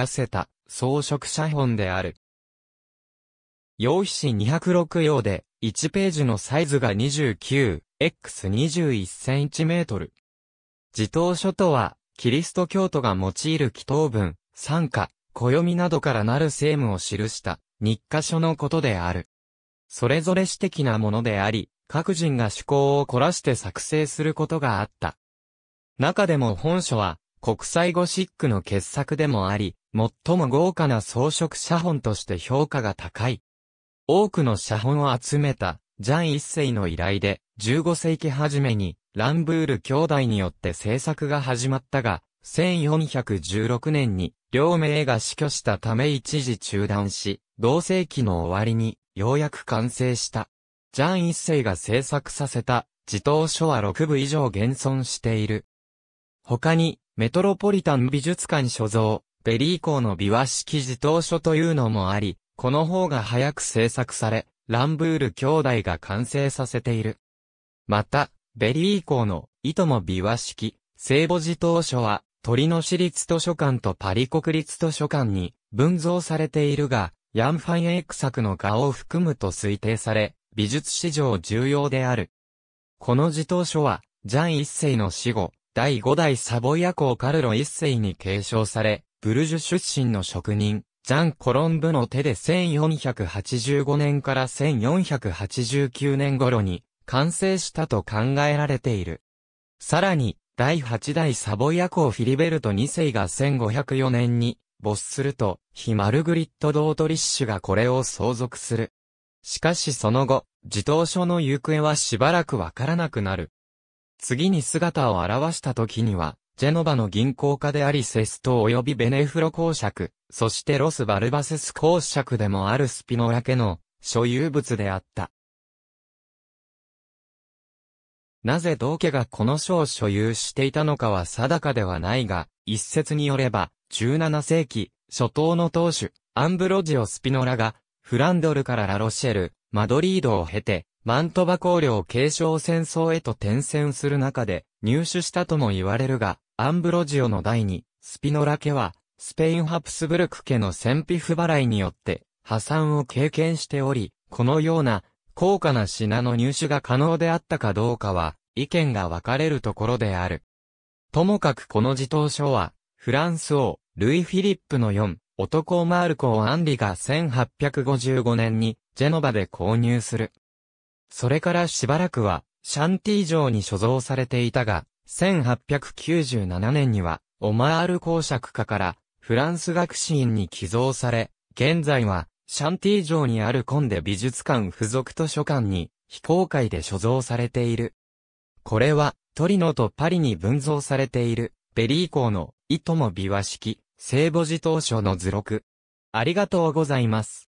出せた装飾写本である。用紙206用で、1ページのサイズが 29x21 センチメートル。自頭書とは、キリスト教徒が用いる祈祷文、参加、暦などからなる聖務を記した日課書のことである。それぞれ私的なものであり、各人が趣向を凝らして作成することがあった。中でも本書は、国際ゴシックの傑作でもあり、最も豪華な装飾写本として評価が高い。多くの写本を集めた、ジャン一世の依頼で、15世紀初めに、ランブール兄弟によって制作が始まったが、1416年に、両名が死去したため一時中断し、同世紀の終わりに、ようやく完成した。ジャン一世が制作させた、自動書は6部以上現存している。他に、メトロポリタン美術館所蔵、ベリー校の美和式自動書というのもあり、この方が早く制作され、ランブール兄弟が完成させている。また、ベリー校の、いとも美和式、聖母自動書は、鳥の市立図書館とパリ国立図書館に分蔵されているが、ヤンファンエイク作の画を含むと推定され、美術史上重要である。この自動書は、ジャン一世の死後、第五代サボイア公カルロ一世に継承され、ブルジュ出身の職人、ジャン・コロンブの手で1485年から1489年頃に完成したと考えられている。さらに、第8代サボイア公フィリベルト2世が1504年に没すると、ヒマルグリット・ドートリッシュがこれを相続する。しかしその後、自動書の行方はしばらくわからなくなる。次に姿を現した時には、ジェノバの銀行家でありセスト及びベネフロ公爵、そしてロス・バルバセス公爵でもあるスピノラ家の所有物であった。なぜ同家がこの書を所有していたのかは定かではないが、一説によれば、17世紀、初頭の当主、アンブロジオ・スピノラが、フランドルからラロシェル、マドリードを経て、マントバ公領継承戦争へと転戦する中で入手したとも言われるが、アンブロジオの第二、スピノラ家は、スペインハプスブルク家の戦費不払いによって、破産を経験しており、このような、高価な品の入手が可能であったかどうかは、意見が分かれるところである。ともかくこの自頭書は、フランス王、ルイ・フィリップの4、男マールコをアンリが1855年に、ジェノバで購入する。それからしばらくは、シャンティ城に所蔵されていたが、1897年には、オマール公爵家から、フランス学士院に寄贈され、現在は、シャンティ城にあるコンデ美術館付属図書館に、非公開で所蔵されている。これは、トリノとパリに分蔵されている、ベリー校の、いとも琵琶式、聖母児当初の図録。ありがとうございます。